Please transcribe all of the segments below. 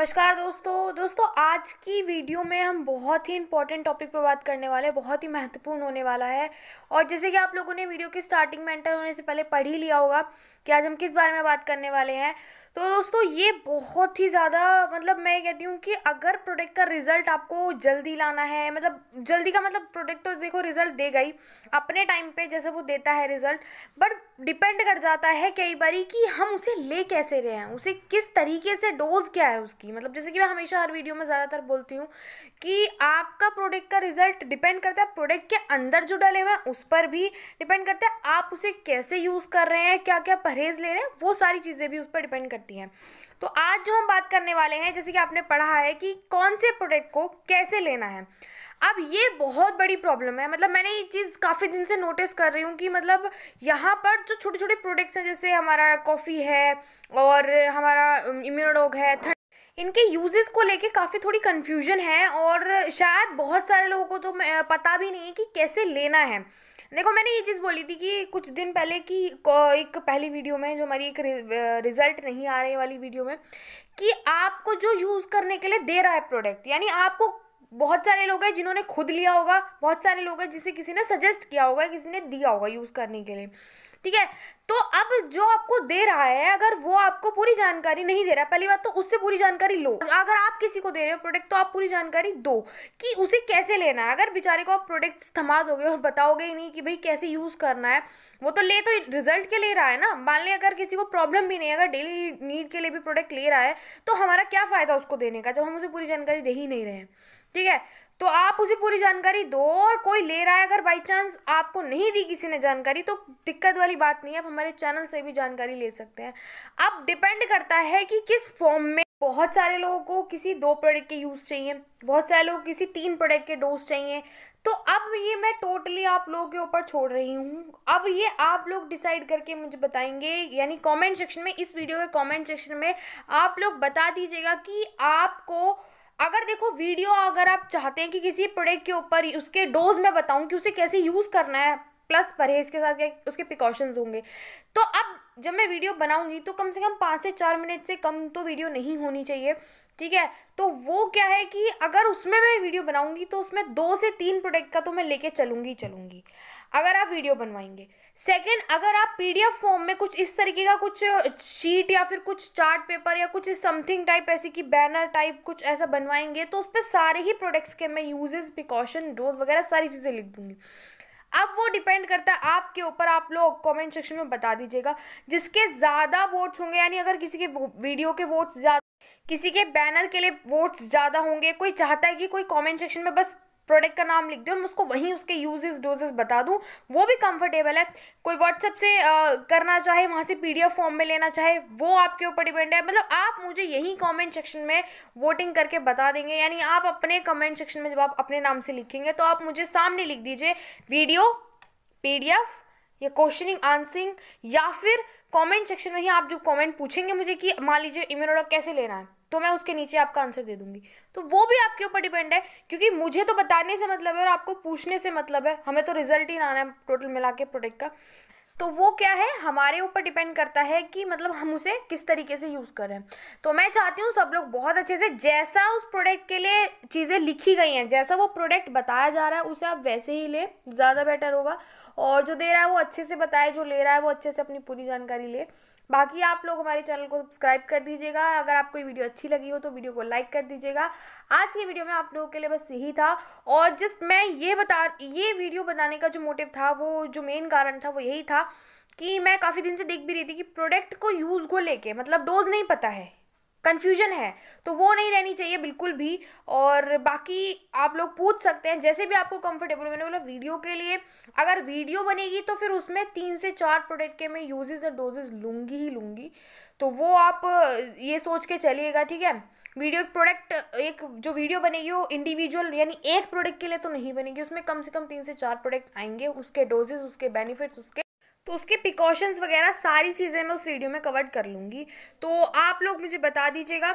नमस्कार दोस्तों दोस्तों आज की वीडियो में हम बहुत ही इंपॉर्टेंट टॉपिक पर बात करने वाले हैं बहुत ही महत्वपूर्ण होने वाला है और जैसे कि आप लोगों ने वीडियो की स्टार्टिंग में एंटर होने से पहले पढ़ ही लिया होगा कि आज हम किस बारे में बात करने वाले हैं तो दोस्तों ये बहुत ही ज़्यादा मतलब मैं कहती हूँ कि अगर प्रोडक्ट का रिज़ल्ट आपको जल्दी लाना है मतलब जल्दी का मतलब प्रोडक्ट तो देखो रिज़ल्ट देगा ही अपने टाइम पे जैसे वो देता है रिज़ल्ट बट डिपेंड कर जाता है कई बारी कि हम उसे ले कैसे रहे हैं उसे किस तरीके से डोज क्या है उसकी मतलब जैसे कि मैं हमेशा हर वीडियो में ज़्यादातर बोलती हूँ कि आपका प्रोडक्ट का रिज़ल्ट डिपेंड करता है प्रोडक्ट के अंदर जो डले हुए हैं उस पर भी डिपेंड करता है आप उसे कैसे यूज़ कर रहे हैं क्या क्या परहेज़ ले रहे हैं वो सारी चीज़ें भी उस पर डिपेंड करती सकती हैं तो आज जो हम बात करने वाले हैं जैसे कि आपने पढ़ा है कि कौन से प्रोडक्ट को कैसे लेना है अब ये बहुत बड़ी प्रॉब्लम है मतलब मैंने ये चीज़ काफ़ी दिन से नोटिस कर रही हूँ कि मतलब यहाँ पर जो छोटे छोटे प्रोडक्ट्स हैं जैसे हमारा कॉफ़ी है और हमारा इम्यूनोडोग है इनके यूजेस को लेके काफ़ी थोड़ी कन्फ्यूजन है और शायद बहुत सारे लोगों को तो पता भी नहीं है कि कैसे लेना है देखो मैंने ये चीज़ बोली थी कि कुछ दिन पहले की एक पहली वीडियो में जो हमारी एक रिज़ल्ट नहीं आ रही वाली वीडियो में कि आपको जो यूज़ करने के लिए दे रहा है प्रोडक्ट यानी आपको बहुत सारे लोग हैं जिन्होंने खुद लिया होगा बहुत सारे लोग हैं जिसे किसी ने सजेस्ट किया होगा किसी ने दिया होगा यूज़ करने के लिए ठीक है तो अब जो आपको दे रहा है अगर वो आपको पूरी जानकारी नहीं दे रहा है पहली बात तो उससे पूरी जानकारी लो अगर आप किसी को दे रहे हो प्रोडक्ट तो आप पूरी जानकारी दो कि उसे कैसे लेना है अगर बेचारे को आप प्रोडक्ट थमा दोगे और बताओगे ही नहीं कि भाई कैसे यूज़ करना है वो तो ले तो रिजल्ट के ले रहा है ना मान लें अगर किसी को प्रॉब्लम भी नहीं है अगर डेली नीड के लिए भी प्रोडक्ट ले रहा है तो हमारा क्या फ़ायदा उसको देने का जब हम उसे पूरी जानकारी दे ही नहीं रहे हैं ठीक है तो आप उसे पूरी जानकारी दो और कोई ले रहा है अगर बाई चांस आपको नहीं दी किसी ने जानकारी तो दिक्कत वाली बात नहीं है आप हमारे चैनल से भी जानकारी ले सकते हैं अब डिपेंड करता है कि किस फॉर्म में बहुत सारे लोगों को किसी दो प्रोडक्ट के यूज़ चाहिए बहुत सारे लोग किसी तीन प्रोडक्ट के डोज चाहिए तो अब ये मैं टोटली आप लोगों के ऊपर छोड़ रही हूँ अब ये आप लोग डिसाइड करके मुझे बताएंगे यानी कमेंट सेक्शन में इस वीडियो के कमेंट सेक्शन में आप लोग बता दीजिएगा कि आपको अगर देखो वीडियो अगर आप चाहते हैं कि किसी प्रोडक्ट के ऊपर उसके डोज में बताऊं कि उसे कैसे यूज़ करना है प्लस परहेज के साथ क्या उसके प्रिकॉशंस होंगे तो अब जब मैं वीडियो बनाऊंगी तो कम से कम पाँच से चार मिनट से कम तो वीडियो नहीं होनी चाहिए ठीक है तो वो क्या है कि अगर उसमें मैं वीडियो बनाऊंगी तो उसमें दो से तीन प्रोडक्ट का तो मैं लेके चलूंगी चलूंगी अगर आप वीडियो बनवाएंगे सेकेंड अगर आप पीडीएफ फॉर्म में कुछ इस तरीके का कुछ शीट या फिर कुछ चार्ट पेपर या कुछ समथिंग टाइप ऐसे कि बैनर टाइप कुछ ऐसा बनवाएंगे तो उस पर सारे ही प्रोडक्ट्स के मैं यूजेस प्रिकॉशन डोज वगैरह सारी चीज़ें लिख दूंगी अब वो डिपेंड करता है आपके ऊपर आप लोग कमेंट सेक्शन में बता दीजिएगा जिसके ज़्यादा वोट्स होंगे यानी अगर किसी के वीडियो के वोट्स ज़्यादा किसी के बैनर के लिए वोट्स ज़्यादा होंगे कोई चाहता है कि कोई कमेंट सेक्शन में बस प्रोडक्ट का नाम लिख दें और उसको वहीं उसके यूजेस डोजेस बता दूँ वो भी कंफर्टेबल है कोई व्हाट्सअप से आ, करना चाहे वहाँ से पीडीएफ फॉर्म में लेना चाहे वो आपके ऊपर डिपेंड है मतलब आप मुझे यही कमेंट सेक्शन में वोटिंग करके बता देंगे यानी आप अपने कमेंट सेक्शन में जब आप अपने नाम से लिखेंगे तो आप मुझे सामने लिख दीजिए वीडियो पी या क्वेश्चनिंग आंसरिंग या फिर कॉमेंट सेक्शन में ही आप जो कॉमेंट पूछेंगे मुझे कि मान लीजिए इम्यूनोडॉग कैसे लेना है तो मैं उसके नीचे आपका आंसर दे दूंगी तो वो भी आपके ऊपर डिपेंड है क्योंकि मुझे तो बताने से मतलब है और आपको पूछने से मतलब है हमें तो रिजल्ट ही ना आना है टोटल मिला के प्रोडक्ट का तो वो क्या है हमारे ऊपर डिपेंड करता है कि मतलब हम उसे किस तरीके से यूज़ कर रहे हैं तो मैं चाहती हूँ सब लोग बहुत अच्छे से जैसा उस प्रोडक्ट के लिए चीज़ें लिखी गई हैं जैसा वो प्रोडक्ट बताया जा रहा है उसे आप वैसे ही ले ज़्यादा बेटर होगा और जो दे रहा है वो अच्छे से बताए जो ले रहा है वो अच्छे से अपनी पूरी जानकारी ले बाकी आप लोग हमारे चैनल को सब्सक्राइब कर दीजिएगा अगर आपको ये वीडियो अच्छी लगी हो तो वीडियो को लाइक कर दीजिएगा आज की वीडियो में आप लोगों के लिए बस यही था और जस्ट मैं ये बता ये वीडियो बनाने का जो मोटिव था वो जो मेन कारण था वो यही था कि मैं काफ़ी दिन से देख भी रही थी कि प्रोडक्ट को यूज़ को लेके मतलब डोज नहीं पता है कन्फ्यूजन है तो वो नहीं रहनी चाहिए बिल्कुल भी और बाकी आप लोग पूछ सकते हैं जैसे भी आपको कंफर्टेबल मैंने बोला वीडियो के लिए अगर वीडियो बनेगी तो फिर उसमें तीन से चार प्रोडक्ट के मैं यूजेज और डोजेज लूँगी ही लूँगी तो वो आप ये सोच के चलिएगा ठीक है वीडियो प्रोडक्ट एक जो वीडियो बनेगी वो इंडिविजुअल यानी एक प्रोडक्ट के लिए तो नहीं बनेगी उसमें कम से कम तीन से चार प्रोडक्ट आएंगे उसके डोजेज उसके बेनिफिट्स उसके तो उसके प्रिकॉशंस वगैरह सारी चीज़ें मैं उस वीडियो में कवर कर लूँगी तो आप लोग मुझे बता दीजिएगा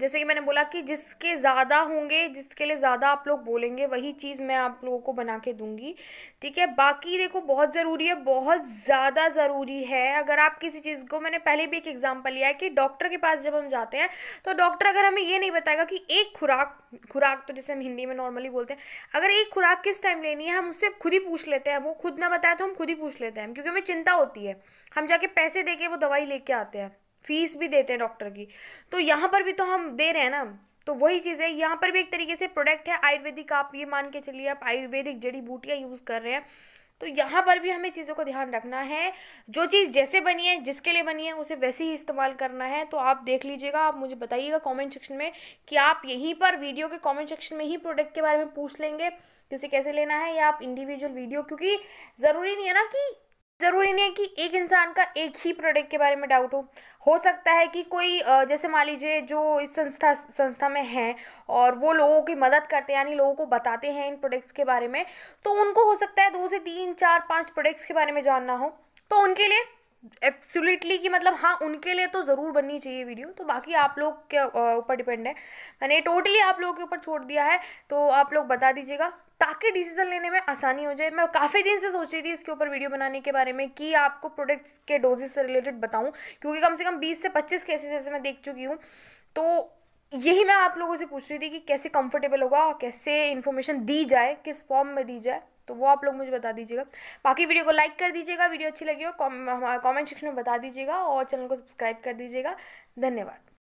जैसे कि मैंने बोला कि जिसके ज़्यादा होंगे जिसके लिए ज़्यादा आप लोग बोलेंगे वही चीज़ मैं आप लोगों को बना के दूंगी ठीक है बाकी देखो बहुत ज़रूरी है बहुत ज़्यादा ज़रूरी है अगर आप किसी चीज़ को मैंने पहले भी एक एग्जांपल लिया है कि डॉक्टर के पास जब हम जाते हैं तो डॉक्टर अगर हमें ये नहीं बताएगा कि एक खुराक खुराक तो जैसे हम हिंदी में नॉर्मली बोलते हैं अगर एक खुराक किस टाइम लेनी है हम उससे खुद ही पूछ लेते हैं वो खुद ना बताए तो हम खुद ही पूछ लेते हैं क्योंकि हमें चिंता होती है हम जाके पैसे दे के वो दवाई लेके आते हैं फीस भी देते हैं डॉक्टर की तो यहाँ पर भी तो हम दे रहे हैं ना तो वही चीज़ है यहाँ पर भी एक तरीके से प्रोडक्ट है आयुर्वेदिक आप ये मान के चलिए आप आयुर्वेदिक जड़ी बूटियाँ यूज़ कर रहे हैं तो यहाँ पर भी हमें चीज़ों को ध्यान रखना है जो चीज़ जैसे बनी है जिसके लिए बनी है उसे वैसे ही इस्तेमाल करना है तो आप देख लीजिएगा आप मुझे बताइएगा कमेंट सेक्शन में कि आप यहीं पर वीडियो के कमेंट सेक्शन में ही प्रोडक्ट के बारे में पूछ लेंगे कि उसे कैसे लेना है या आप इंडिविजुअल वीडियो क्योंकि ज़रूरी नहीं है ना कि ज़रूरी नहीं है कि एक इंसान का एक ही प्रोडक्ट के बारे में डाउट हो हो सकता है कि कोई जैसे मान लीजिए जो इस संस्था संस्था में हैं और वो लोगों की मदद करते हैं यानी लोगों को बताते हैं इन प्रोडक्ट्स के बारे में तो उनको हो सकता है दो से तीन चार पाँच प्रोडक्ट्स के बारे में जानना हो तो उनके लिए एब्सोल्युटली कि मतलब हाँ उनके लिए तो ज़रूर बननी चाहिए वीडियो तो बाकी आप लोग के ऊपर डिपेंड है मैंने टोटली आप लोगों के ऊपर छोड़ दिया है तो आप लोग बता दीजिएगा ताकि डिसीज़न लेने में आसानी हो जाए मैं काफ़ी दिन से सोच रही थी इसके ऊपर वीडियो बनाने के बारे में कि आपको प्रोडक्ट्स के डोजेस से रिलेटेड बताऊं क्योंकि कम से कम 20 से 25 केसेस ऐसे मैं देख चुकी हूँ तो यही मैं आप लोगों से पूछ रही थी कि कैसे कंफर्टेबल होगा कैसे इन्फॉर्मेशन दी जाए किस फॉर्म में दी जाए तो वो आप लोग मुझे बता दीजिएगा बाकी वीडियो को लाइक कर दीजिएगा वीडियो अच्छी लगी हो कॉमेंट सेक्शन में बता दीजिएगा और चैनल को सब्सक्राइब कर दीजिएगा धन्यवाद